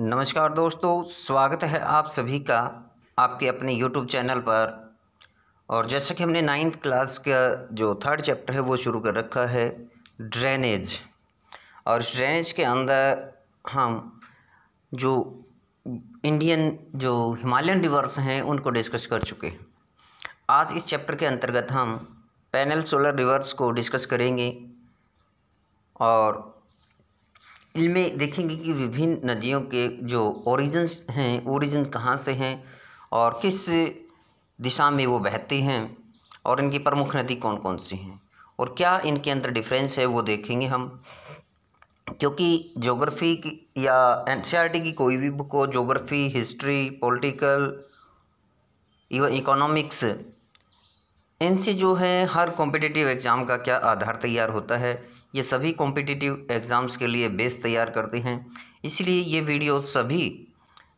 नमस्कार दोस्तों स्वागत है आप सभी का आपके अपने यूट्यूब चैनल पर और जैसा कि हमने नाइन्थ क्लास का जो थर्ड चैप्टर है वो शुरू कर रखा है ड्रेनेज और इस ड्रेनेज के अंदर हम जो इंडियन जो हिमालयन रिवर्स हैं उनको डिस्कस कर चुके हैं आज इस चैप्टर के अंतर्गत हम पैनल सोलर रिवर्स को डिस्कस करेंगे और इनमें देखेंगे कि विभिन्न नदियों के जो ओरिजिन्स हैं ओरिजिन कहाँ से हैं और किस दिशा में वो बहते हैं और इनकी प्रमुख नदी कौन कौन सी हैं और क्या इनके अंदर डिफरेंस है वो देखेंगे हम क्योंकि जोग्राफ़ी या एन e की कोई भी बुक हो geography history political even economics इनसे जो है हर कॉम्पिटिटिव एग्ज़ाम का क्या आधार तैयार होता है ये सभी कॉम्पिटिटिव एग्ज़ाम्स के लिए बेस तैयार करते हैं इसलिए ये वीडियो सभी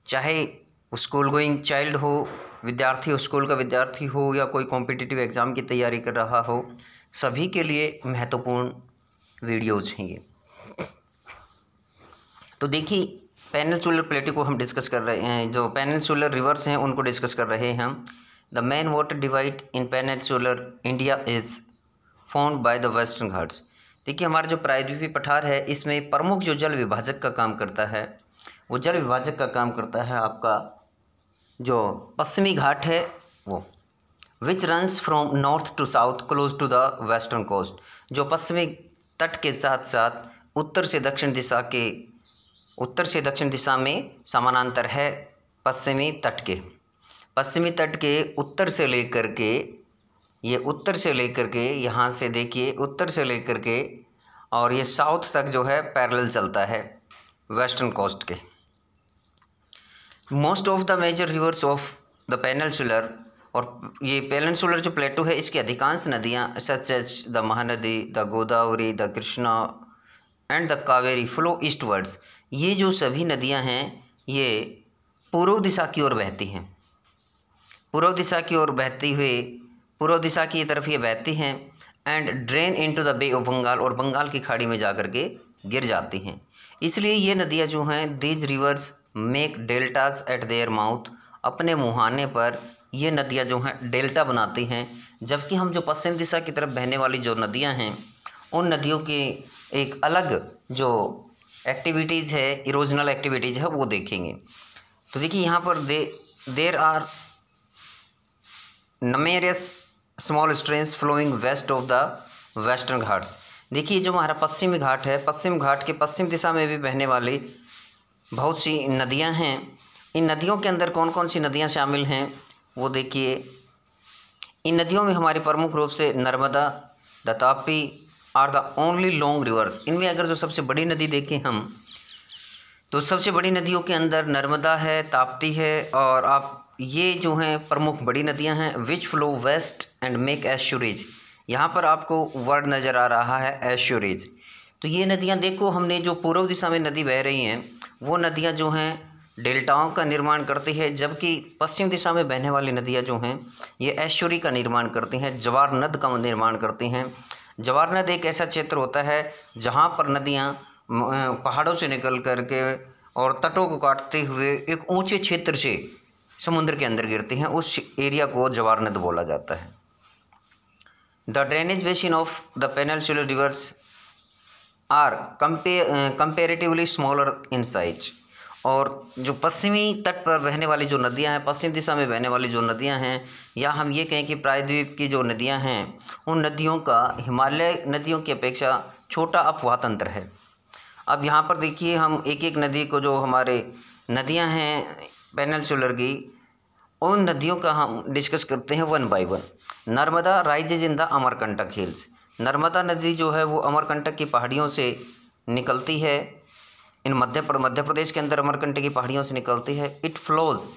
चाहे स्कूल गोइंग चाइल्ड हो विद्यार्थी स्कूल का विद्यार्थी हो या कोई कॉम्पिटिटिव एग्ज़ाम की तैयारी कर रहा हो सभी के लिए महत्वपूर्ण वीडियोज़ हैं ये तो देखिए पैनल सोलर प्लेटो को हम डिस्कस कर रहे हैं जो पैनल सोलर रिवर्स हैं उनको डिस्कस कर रहे हैं हम the main water divide in peninsular India is found by the western Ghats देखिए हमारा जो प्रायद्वीपी पठार है इसमें प्रमुख जो जल विभाजक का काम करता है वो जल विभाजक का काम करता है आपका जो पश्चिमी घाट है वो which runs from north to south close to the western coast जो पश्चिमी तट के साथ साथ उत्तर से दक्षिण दिशा के उत्तर से दक्षिण दिशा में समानांतर है पश्चिमी तट के पश्चिमी तट के उत्तर से लेकर के ये उत्तर से लेकर के यहाँ से देखिए उत्तर से लेकर के और ये साउथ तक जो है पैरेलल चलता है वेस्टर्न कोस्ट के most of the major rivers of the peninsular और ये पेनलसुलर जो प्लेटो है इसकी अधिकांश नदियाँ such as the Mahanadi the Godavari the Krishna and the Kaveri flow eastwards ये जो सभी नदियाँ हैं ये पूर्व दिशा की ओर बहती हैं पूर्व दिशा की ओर बहती हुई पूर्व दिशा की तरफ ये बहती हैं and drain into the bay of Bengal और बंगाल की खाड़ी में जा के गिर जाती हैं इसलिए ये नदियाँ जो हैं these rivers make deltas at their mouth अपने मुहाने पर ये नदियाँ जो हैं डेल्टा बनाती हैं जबकि हम जो पश्चिम दिशा की तरफ बहने वाली जो नदियाँ हैं उन नदियों की एक अलग जो एक्टिविटीज़ है इरोजनल एक्टिविटीज़ है वो देखेंगे तो देखिए यहाँ पर they there are numerous small streams flowing west of the western Ghats देखिए जो हमारा पश्चिमी घाट है पश्चिम घाट के पश्चिम दिशा में भी बहने वाली बहुत सी नदियां हैं इन नदियों के अंदर कौन कौन सी नदियां शामिल हैं वो देखिए इन नदियों में हमारी प्रमुख रूप से Narmada the Tapi are the only long rivers इनमें अगर जो सबसे बड़ी नदी देखें हम तो सबसे बड़ी नदियों के अंदर नर्मदा है ताप्ती है और आप ये जो हैं प्रमुख बड़ी नदियां हैं which flow west and make estuaries यहाँ पर आपको वर्ड नज़र आ रहा है एश्योरेज तो ये नदियाँ देखो हमने जो पूर्व दिशा में नदी बह रही हैं वो नदियाँ जो हैं डेल्टाओं का निर्माण करती है जबकि पश्चिम दिशा में बहने वाली नदियाँ जो हैं ये ऐश्वरी का निर्माण करती हैं जवार नद का निर्माण करती हैं जवार नद एक ऐसा क्षेत्र होता है जहाँ पर नदियाँ पहाड़ों से निकल करके और तटों को काटते हुए एक ऊंचे क्षेत्र से समुद्र के अंदर गिरते हैं उस एरिया को जवार नद बोला जाता है the drainage basin of the पेनल पेनलसुलर रिवर्स आर कंपे कंपेरेटिवली स्मॉलर इन साइज और जो पश्चिमी तट पर बहने वाली जो नदियां हैं पश्चिम दिशा में बहने वाली जो नदियां हैं या हम ये कहें कि प्रायद्वीप की जो नदियां हैं उन नदियों का हिमालय नदियों की अपेक्षा छोटा अफवाह तंत्र है अब यहाँ पर देखिए हम एक एक नदी को जो हमारे नदियाँ हैं पैनल सोलर की उन नदियों का हम डिस्कस करते हैं one by one Narmada rise in the Amarkantak hills Narmada नदी जो है वो अमरकंटक की पहाड़ियों से निकलती है इन मध्य मध्य प्रदेश के अंदर अमरकंटक की पहाड़ियों से निकलती है it flows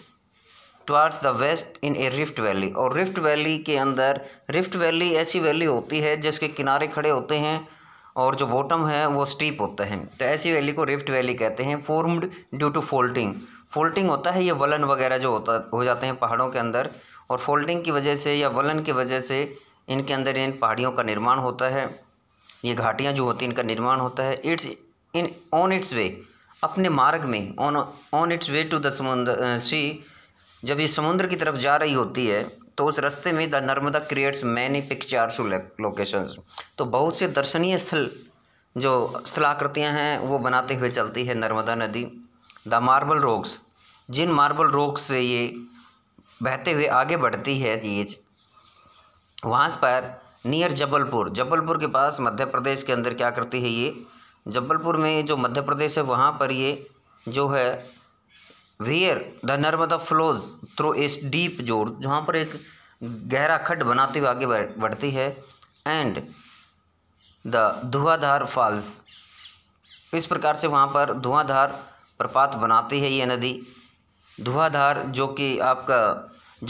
towards the west in a rift valley और रिफ्ट वैली के अंदर रिफ्ट वैली ऐसी वैली होती है जिसके किनारे खड़े होते हैं और जो बॉटम है वो स्टीप होता है तो ऐसी वैली को रिफ्ट वैली कहते हैं formed due to faulting faulting होता है ये वलन वगैरह जो होता हो जाते हैं पहाड़ों के अंदर और फोल्डिंग की वजह से या वलन की वजह से इनके अंदर इन पहाड़ियों का निर्माण होता है ये घाटियाँ जो होती हैं इनका निर्माण होता है it's in on its way अपने मार्ग में on on its way to the समुद्र सी जब ये समुद्र की तरफ जा रही होती है तो उस रास्ते में the Narmada creates many picture locations तो बहुत से दर्शनीय स्थल जो स्थलाकृतियाँ हैं वो बनाते हुए चलती है नर्मदा नदी द मार्बल रोक्स जिन मार्बल रोक्स से ये बहते हुए आगे बढ़ती है ये वहाँ पर नियर जबलपुर जबलपुर के पास मध्य प्रदेश के अंदर क्या करती है ये जबलपुर में जो मध्य प्रदेश है वहाँ पर ये जो है where the Narmada flows through a deep जोर जहाँ पर एक गहरा खड्ड बनाते हुए आगे बढ़ती है एंड द धुआंधार फॉल्स इस प्रकार से वहाँ पर धुआंधार प्रपात बनाती है ये नदी धुआंधार जो कि आपका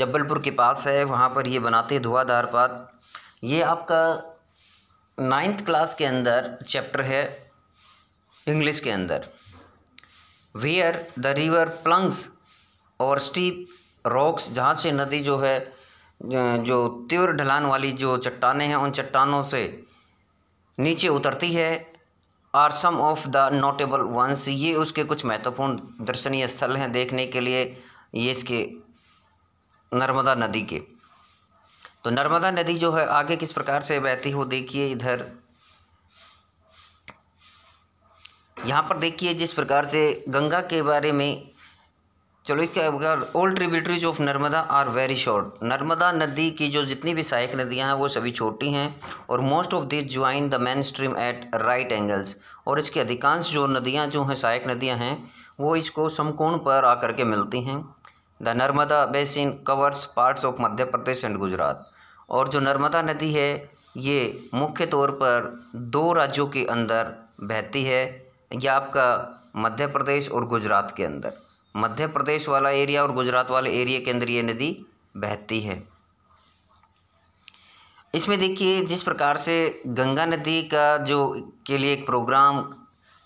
जबलपुर के पास है वहाँ पर ये बनाती है धुआंधार पात ये आपका नाइन्थ क्लास के अंदर चैप्टर है इंग्लिश के अंदर वेयर द रिवर प्लंग्स और स्टीप रॉक्स जहाँ से नदी जो है जो तीव्र ढलान वाली जो चट्टानें हैं उन चट्टानों से नीचे उतरती है are some of the notable ones ये उसके कुछ महत्वपूर्ण दर्शनीय स्थल हैं देखने के लिए ये इसके नर्मदा नदी के तो नर्मदा नदी जो है आगे किस प्रकार से बहती हो देखिए इधर यहाँ पर देखिए जिस प्रकार से गंगा के बारे में चलो क्या old tributaries of Narmada are very short Narmada नदी की जो जितनी भी सहायक नदियाँ हैं वो सभी छोटी हैं और most of this join the main stream at right angles और इसके अधिकांश जो नदियाँ जो हैं सहायक नदियाँ हैं वो इसको समकोण पर आकर के मिलती हैं the Narmada basin covers parts of Madhya Pradesh and Gujarat और जो नर्मदा नदी है ये मुख्य तौर पर दो राज्यों के अंदर बहती है ये आपका मध्य प्रदेश और गुजरात के अंदर मध्य प्रदेश वाला एरिया और गुजरात वाले एरिया के अंदर ये नदी बहती है इसमें देखिए जिस प्रकार से गंगा नदी का जो के लिए एक प्रोग्राम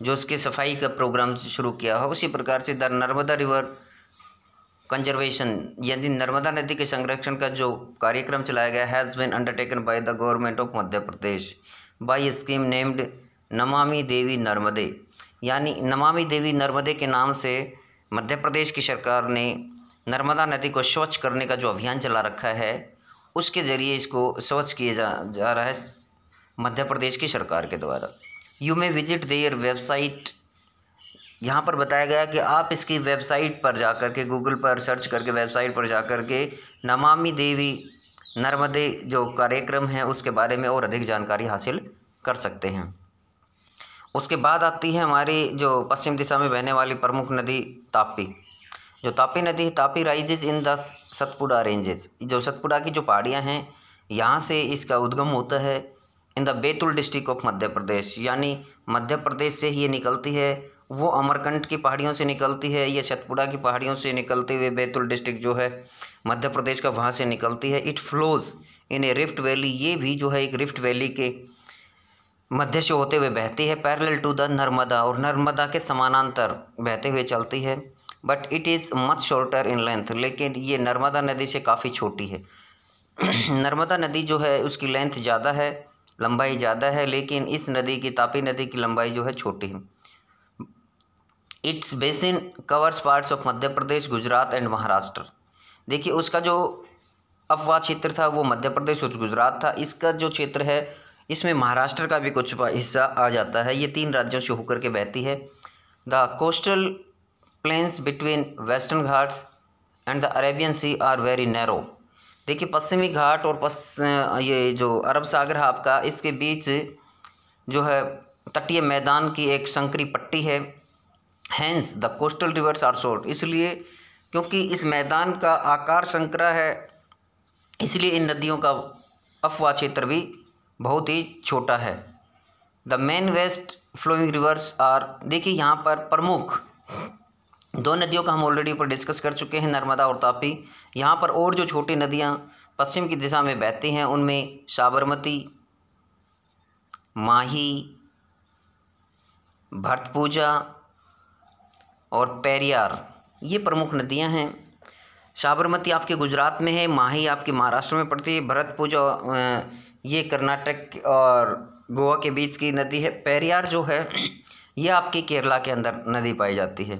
जो उसके सफाई का प्रोग्राम शुरू किया हो उसी प्रकार से द नर्मदा रिवर कंजर्वेशन यानी नर्मदा नदी के संरक्षण का जो कार्यक्रम चलाया गया has been undertaken by the government of Madhya Pradesh by scheme named Namami Devi नर्मदे यानी नमामि देवी नर्मदे के नाम से मध्य प्रदेश की सरकार ने नर्मदा नदी को स्वच्छ करने का जो अभियान चला रखा है उसके ज़रिए इसको स्वच्छ किया जा जा रहा है मध्य प्रदेश की सरकार के द्वारा you may visit their website यहाँ पर बताया गया कि आप इसकी वेबसाइट पर जा कर के गूगल पर सर्च करके वेबसाइट पर जा कर के नमामि देवी नर्मदे जो कार्यक्रम है उसके बारे में और अधिक जानकारी हासिल कर सकते हैं उसके बाद आती है हमारी जो पश्चिम दिशा में बहने वाली प्रमुख नदी तापी जो तापी नदी है Tapi rises in the Satpura ranges जो सतपुड़ा की जो पहाड़ियाँ हैं यहाँ से इसका उद्गम होता है in the Betul district of Madhya Pradesh यानी मध्य प्रदेश से ही ये निकलती है वो अमरकंठ की पहाड़ियों से निकलती है या सतपुड़ा की पहाड़ियों से निकलते हुए बैतुल डिस्ट्रिक्ट जो है मध्य प्रदेश का वहाँ से निकलती है it flows in a rift valley ये भी जो है एक रिफ्ट वैली के मध्य से होते हुए बहती है पैरेलल टू द नर्मदा और नर्मदा के समानांतर बहते हुए चलती है but it is much shorter in length लेकिन ये नर्मदा नदी से काफ़ी छोटी है नर्मदा नदी जो है उसकी लेंथ ज़्यादा है लंबाई ज़्यादा है लेकिन इस नदी की तापी नदी की लंबाई जो है छोटी है its basin covers parts of Madhya Pradesh Gujarat and Maharashtra देखिए उसका जो अफवाह क्षेत्र था वो मध्य प्रदेश और गुजरात था इसका जो क्षेत्र है इसमें महाराष्ट्र का भी कुछ हिस्सा आ जाता है ये तीन राज्यों से होकर के बहती है the coastal plains between western Ghats and the Arabian sea are very narrow देखिए पश्चिमी घाट और ये जो अरब सागर है आपका इसके बीच जो है तटीय मैदान की एक संकरी पट्टी है hence the coastal rivers are short इसलिए क्योंकि इस मैदान का आकार संकरा है इसलिए इन नदियों का अफवाह क्षेत्र भी बहुत ही छोटा है the main west flowing rivers are देखिए यहाँ पर प्रमुख दो नदियों का हम ऑलरेडी ऊपर डिस्कस कर चुके हैं नर्मदा और तापी यहाँ पर और जो छोटी नदियाँ पश्चिम की दिशा में बहती हैं उनमें साबरमती माही भरतपूजा और पेरियार ये प्रमुख नदियाँ हैं साबरमती आपके गुजरात में है माही आपके महाराष्ट्र में पड़ती है भरत पूजा ये कर्नाटक और गोवा के बीच की नदी है पेरियार जो है यह आपकी केरला के अंदर नदी पाई जाती है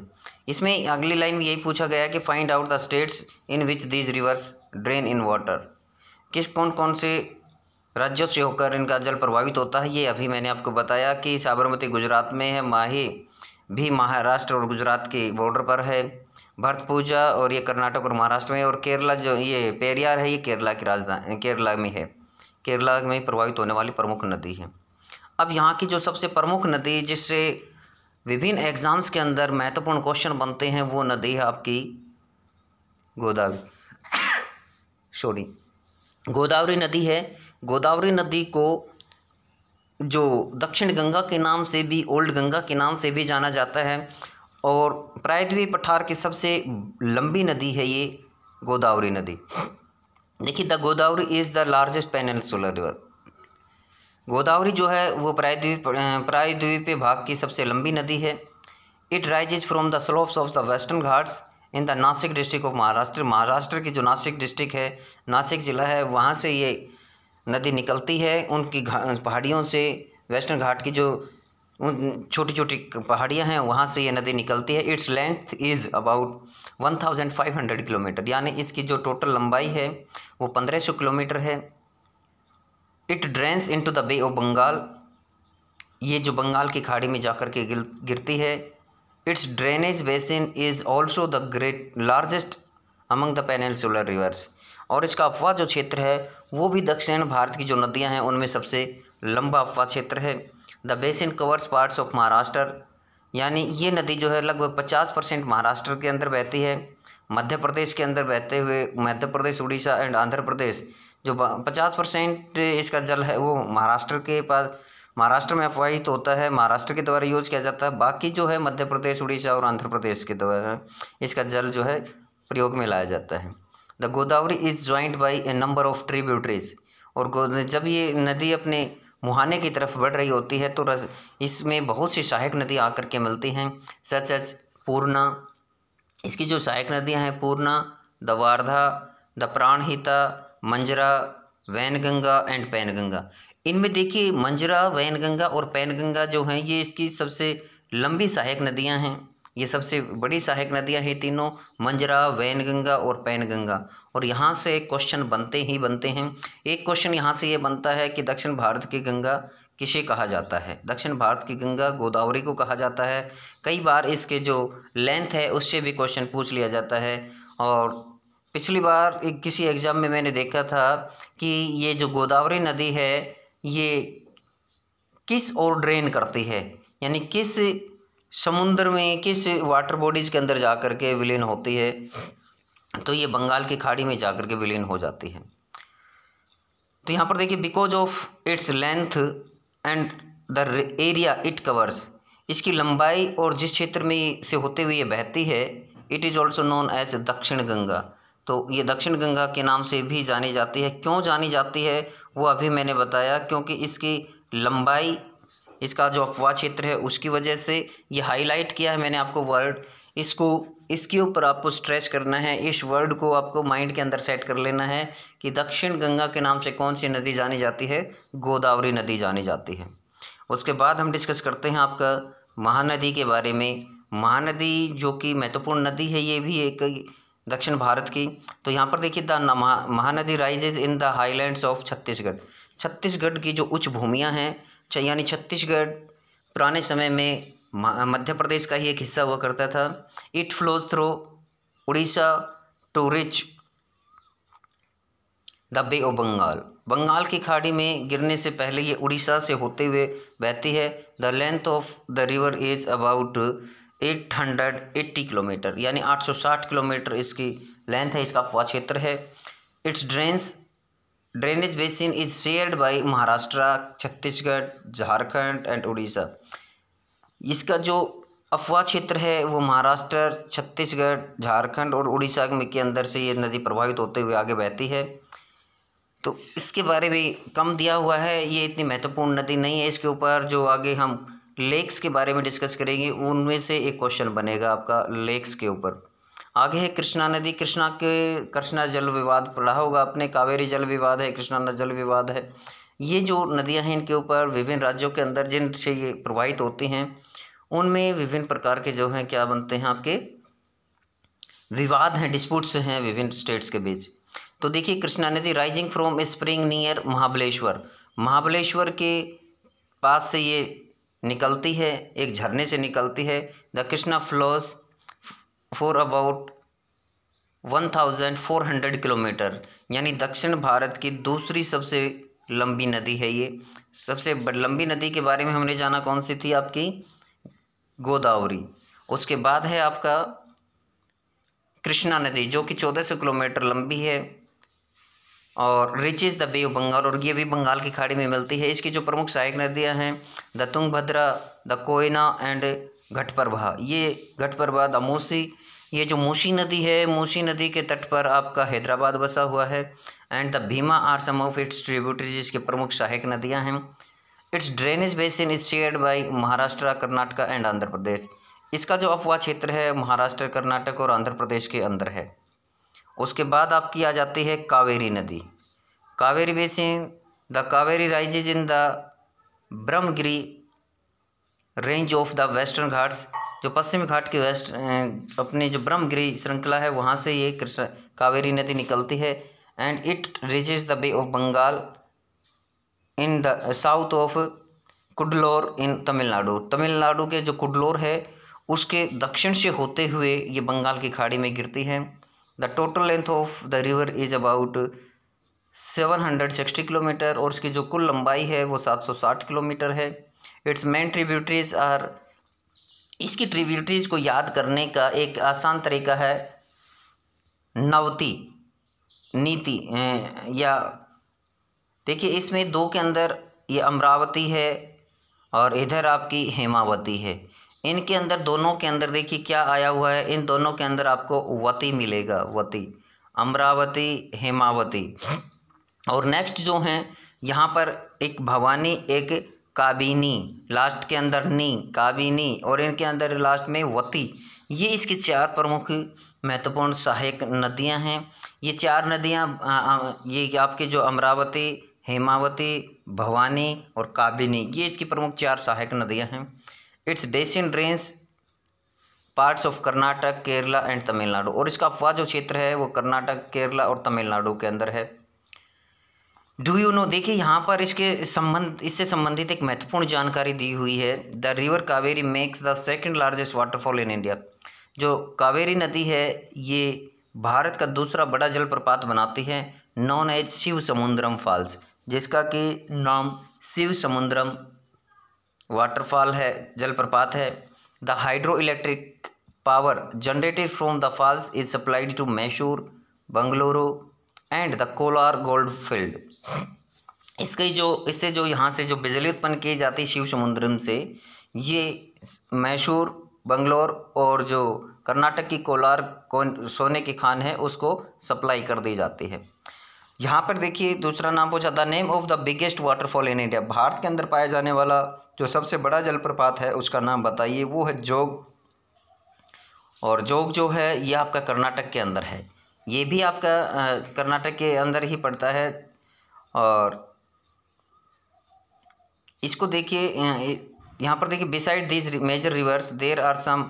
इसमें अगली लाइन में यही पूछा गया है कि find out the states in which these rivers drain in water किस कौन कौन से राज्यों से होकर इनका जल प्रभावित होता है ये अभी मैंने आपको बताया कि साबरमती गुजरात में है माही भी महाराष्ट्र और गुजरात के बॉर्डर पर है भरत पूजा और ये कर्नाटक और महाराष्ट्र में और केरला जो ये पेरियार है ये केरला की राजधानी केरला में है केरला में प्रभावित होने वाली प्रमुख नदी है अब यहाँ की जो सबसे प्रमुख नदी जिससे विभिन्न एग्ज़ाम्स के अंदर महत्वपूर्ण क्वेश्चन बनते हैं वो नदी है आपकी गोदावरी सॉरी गोदावरी नदी है गोदावरी नदी को जो दक्षिण गंगा के नाम से भी ओल्ड गंगा के नाम से भी जाना जाता है और प्रायद्वीप पठार की सबसे लंबी नदी है ये गोदावरी नदी देखिए the Godavari is the largest peninsular river Godavari जो है वो प्रायद्वीप प्रायद्वीपीय भाग की सबसे लंबी नदी है it rises from the slopes of the western Ghats in the Nashik district of Maharashtra Maharashtra की जो नासिक डिस्ट्रिक्ट है नासिक ज़िला है वहाँ से ये नदी निकलती है उनकी पहाड़ियों से वेस्टर्न घाट की जो छोटी छोटी पहाड़ियाँ हैं वहाँ से ये नदी निकलती है its length is about 1500 kilometre यानी इसकी जो टोटल लंबाई है वो 1500 किलोमीटर है it in into the bay of Bengal ये जो बंगाल की खाड़ी में जाकर के गिरती है its drainage basin is also the great largest among the solar rivers और इसका अफवाह जो क्षेत्र है वो भी दक्षिण भारत की जो नदियाँ हैं उनमें सबसे लंबा अफवाह क्षेत्र है the basin covers parts of Maharashtra यानी ये नदी जो है लगभग पचास परसेंट महाराष्ट्र के अंदर बहती है मध्य प्रदेश के अंदर बहते हुए मध्य प्रदेश उड़ीसा एंड आंध्र प्रदेश जो पचास परसेंट इसका जल है वो महाराष्ट्र के पास महाराष्ट्र में अफवाहित होता है महाराष्ट्र के द्वारा यूज किया जाता है बाकी जो है मध्य प्रदेश उड़ीसा और आंध्र प्रदेश के द्वारा इसका जल जो है प्रयोग में लाया जाता है the Godavari is joined by a number of tributaries और जब ये नदी अपने मुहाने की तरफ बढ़ रही होती है तो रस इसमें बहुत सी सहायक नदी आकर के मिलती हैं सच सच पूर्णा इसकी जो सहायक नदियां हैं पूर्णा वारधा द प्राणहिता मंजरा वैनगंगा एंड पैनगंगा इनमें देखिए मंजरा वैनगंगा और पैनगंगा जो हैं ये इसकी सबसे लंबी सहायक नदियां हैं ये सबसे बड़ी सहायक नदियाँ हैं तीनों मंजरा वैनगंगा और पैनगंगा और यहाँ से क्वेश्चन बनते ही बनते हैं एक क्वेश्चन यहाँ से ये बनता है कि दक्षिण भारत की गंगा किसे कहा जाता है दक्षिण भारत की गंगा गोदावरी को कहा जाता है कई बार इसके जो लेंथ है उससे भी क्वेश्चन पूछ लिया जाता है और पिछली बार एक किसी एग्ज़ाम में मैंने देखा था कि ये जो गोदावरी नदी है ये किस ओर ड्रेन करती है यानी किस समुद्र में किस वाटर बॉडीज़ के अंदर जा कर के विलीन होती है तो ये बंगाल की खाड़ी में जा कर के विलीन हो जाती है तो यहाँ पर देखिए because of its length and the area it covers इसकी लंबाई और जिस क्षेत्र में से होते हुए ये बहती है it is also known as Dakshin Ganga तो ये दक्षिण गंगा के नाम से भी जानी जाती है क्यों जानी जाती है वो अभी मैंने बताया क्योंकि इसकी लंबाई इसका जो अफवाह क्षेत्र है उसकी वजह से ये हाईलाइट किया है मैंने आपको वर्ड इसको इसके ऊपर आपको स्ट्रेच करना है इस वर्ड को आपको माइंड के अंदर सेट कर लेना है कि दक्षिण गंगा के नाम से कौन सी नदी जानी जाती है गोदावरी नदी जानी जाती है उसके बाद हम डिस्कस करते हैं आपका महानदी के बारे में महानदी जो कि महत्वपूर्ण नदी है ये भी एक दक्षिण भारत की तो यहाँ पर देखिए the Mahanadi rises in the highlands of Chhattisgarh Chhattisgarh की जो उच्च भूमियाँ हैं यानी छत्तीसगढ़ पुराने समय में मध्य प्रदेश का ही एक हिस्सा हुआ करता था it flows through Odisha to reach the bay of Bengal Bengal की खाड़ी में गिरने से पहले ये उड़ीसा से होते हुए बहती है the length of the river is about 880 kilometre यानी 860 किलोमीटर इसकी लेंथ है इसका क्षेत्र है its drains drainage basin is shared by Maharashtra Chhattisgarh Jharkhand and Odisha इसका जो अफवाह क्षेत्र है वो महाराष्ट्र छत्तीसगढ़ झारखंड और उड़ीसा में के अंदर से ये नदी प्रभावित होते हुए आगे बहती है तो इसके बारे में कम दिया हुआ है ये इतनी महत्वपूर्ण नदी नहीं है इसके ऊपर जो आगे हम लेक्स के बारे में डिस्कस करेंगे उनमें से एक क्वेश्चन बनेगा आपका लेक्स के ऊपर आगे है कृष्णा नदी कृष्णा के कृष्णा जल विवाद पढ़ा होगा अपने कावेरी जल विवाद है कृष्णा जल विवाद है ये जो नदियाँ हैं इनके ऊपर विभिन्न राज्यों के अंदर जिनसे ये प्रवाहित होती हैं उनमें विभिन्न प्रकार के जो हैं क्या बनते हैं आपके विवाद हैं डिस्प्यूट्स हैं विभिन्न स्टेट्स के बीच तो देखिए कृष्णा नदी rising from spring near Mahabaleshwar Mahabaleshwar के पास से ये निकलती है एक झरने से निकलती है the Krishna flows for about 1400 kilometre यानी दक्षिण भारत की दूसरी सबसे लंबी नदी है ये सबसे लंबी नदी के बारे में हमने जाना कौन सी थी आपकी गोदावरी उसके बाद है आपका कृष्णा नदी जो कि 1400 किलोमीटर लंबी है और reach is the bay of Bengal और ये भी बंगाल की खाड़ी में मिलती है इसकी जो प्रमुख सहायक नदियां हैं the Tungabhadra the Koyna and Ghataprabha ये घट प्रभा दमोसी ये जो मूसी नदी है मूसी नदी के तट पर आपका हैदराबाद बसा हुआ है and the Bhima are some of its tributaries इसके प्रमुख सहायक नदियाँ हैं its drainage basin is shared by Maharashtra Karnataka and Andhra Pradesh इसका जो अफवाह क्षेत्र है महाराष्ट्र कर्नाटक और आंध्र प्रदेश के अंदर है उसके बाद आपकी आ जाती है कावेरी नदी Kaveri basin the Kaveri rises in the Brahmagiri range of the western Ghats जो पश्चिमी घाट के वेस्ट अपने जो ब्रह्मगिरी श्रृंखला है वहाँ से ये कृष्ण कावेरी नदी निकलती है and it reaches the bay of Bengal in the south of Cuddalore in Tamil Nadu Tamil Nadu के जो कुडलोर है उसके दक्षिण से होते हुए ये बंगाल की खाड़ी में गिरती है the total length of the river is about seven hundred sixty kilometre और उसकी जो कुल लंबाई है वो सात सौ साठ किलोमीटर है इट्स मेन ट्रिब्यूटरीज आर इसकी ट्रिब्यूटरीज को याद करने का एक आसान तरीका है नवती नीति या देखिए इसमें दो के अंदर ये अमरावती है और इधर आपकी हेमावती है इनके अंदर दोनों के अंदर देखिए क्या आया हुआ है इन दोनों के अंदर आपको वती मिलेगा वती अमरावती हेमावती और नेक्स्ट जो हैं यहाँ पर एक भवानी एक काबिनी लास्ट के अंदर नी काबिनी और इनके अंदर लास्ट में वती ये इसकी चार प्रमुख महत्वपूर्ण सहायक नदियां हैं ये चार नदियां ये आपके जो अमरावती हेमावती भवानी और काबिनी ये इसकी प्रमुख चार सहायक नदियां हैं its basin range parts of Karnataka Kerala and Tamil Nadu और इसका अफवाह जो क्षेत्र है वो कर्नाटक केरला और तमिलनाडु के अंदर है डू यू नो देखिए यहाँ पर इसके संबंध इससे संबंधित एक महत्वपूर्ण जानकारी दी हुई है the river Kaveri makes the second largest waterfall in India जो कावेरी नदी है ये भारत का दूसरा बड़ा जलप्रपात बनाती है known as Shiva Samudram falls जिसका कि नाम शिव समुद्रम वाटरफॉल है जलप्रपात है the hydro electric power generated from the falls is supplied to Mysore Bengaluru and the Kolar gold field इसके जो इससे जो यहाँ से जो बिजली उत्पन्न की जाती है शिव समुद्रम से ये मैसूर बंगलोर और जो कर्नाटक की कोलार को, सोने की खान है उसको सप्लाई कर दी जाती है यहाँ पर देखिए दूसरा नाम पूछा the name of the biggest waterfall in India Bharat के अंदर पाया जाने वाला जो सबसे बड़ा जलप्रपात है उसका नाम बताइए वो है जोग और जोग जो है ये आपका कर्नाटक के अंदर है ये भी आपका कर्नाटक के अंदर ही पड़ता है और इसको देखिए यहाँ पर देखिए beside these major rivers there are some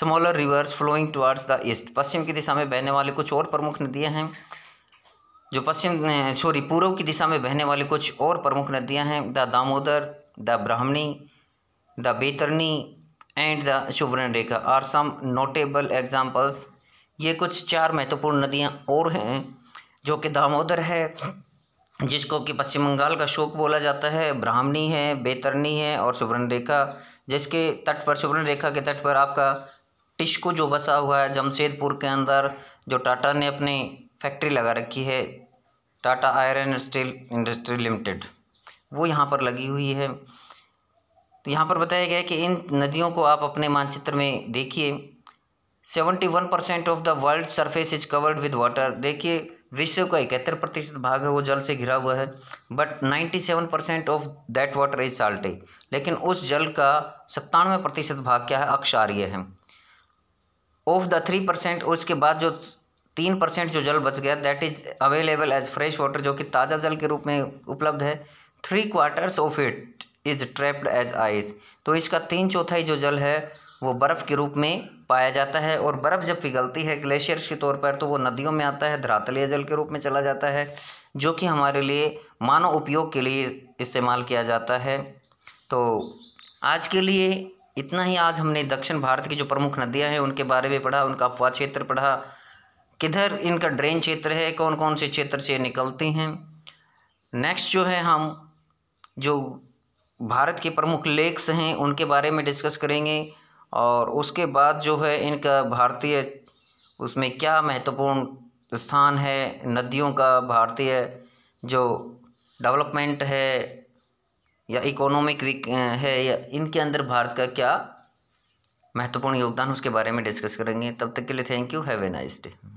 smaller rivers flowing towards the east पश्चिम की दिशा में बहने वाले कुछ और प्रमुख नदियाँ हैं जो पश्चिम सॉरी पूर्व की दिशा में बहने वाले कुछ और प्रमुख नदियाँ हैं the Damodar the Brahmani the Baitarani and the Subarnarekha are some notable examples ये कुछ चार महत्वपूर्ण नदियाँ और हैं जो कि दामोदर है जिसको कि पश्चिम बंगाल का शोक बोला जाता है ब्राह्मणी है बेतरनी है और सुवर्ण रेखा जिसके तट पर सुवर्ण रेखा के तट पर आपका टिश्को जो बसा हुआ है जमशेदपुर के अंदर जो टाटा ने अपनी फैक्ट्री लगा रखी है Tata iron steel industry limited वो यहाँ पर लगी हुई है तो यहाँ पर बताया गया है कि इन नदियों को आप अपने मानचित्र में देखिए seventy one percent of the world surface is covered with water देखिए विश्व का इकहत्तर प्रतिशत भाग है वो जल से घिरा हुआ है but ninety seven percent of that water is salty लेकिन उस जल का सत्तानवे प्रतिशत भाग क्या है अक्षारीय है ऑफ द थ्री परसेंट उसके बाद जो तीन परसेंट जो जल बच गया that is available as fresh water जो कि ताज़ा जल के रूप में उपलब्ध है three quarters of it is trapped as ice तो इसका तीन चौथाई जो जल है वो बर्फ़ के रूप में पाया जाता है और बर्फ़ जब पिघलती है ग्लेशियर्स के तौर पर तो वो नदियों में आता है धरातलीय जल के रूप में चला जाता है जो कि हमारे लिए मानव उपयोग के लिए इस्तेमाल किया जाता है तो आज के लिए इतना ही आज हमने दक्षिण भारत की जो प्रमुख नदियां हैं उनके बारे में पढ़ा उनका अफवाह क्षेत्र पढ़ा किधर इनका ड्रेन क्षेत्र है कौन कौन से क्षेत्र से निकलती हैं नेक्स्ट जो है हम जो भारत के प्रमुख लेक्स हैं उनके बारे में डिस्कस करेंगे और उसके बाद जो है इनका भारतीय उसमें क्या महत्वपूर्ण स्थान है नदियों का भारतीय जो डेवलपमेंट है या इकोनॉमिक है या इनके अंदर भारत का क्या महत्वपूर्ण योगदान उसके बारे में डिस्कस करेंगे तब तक के लिए thank you have a nice day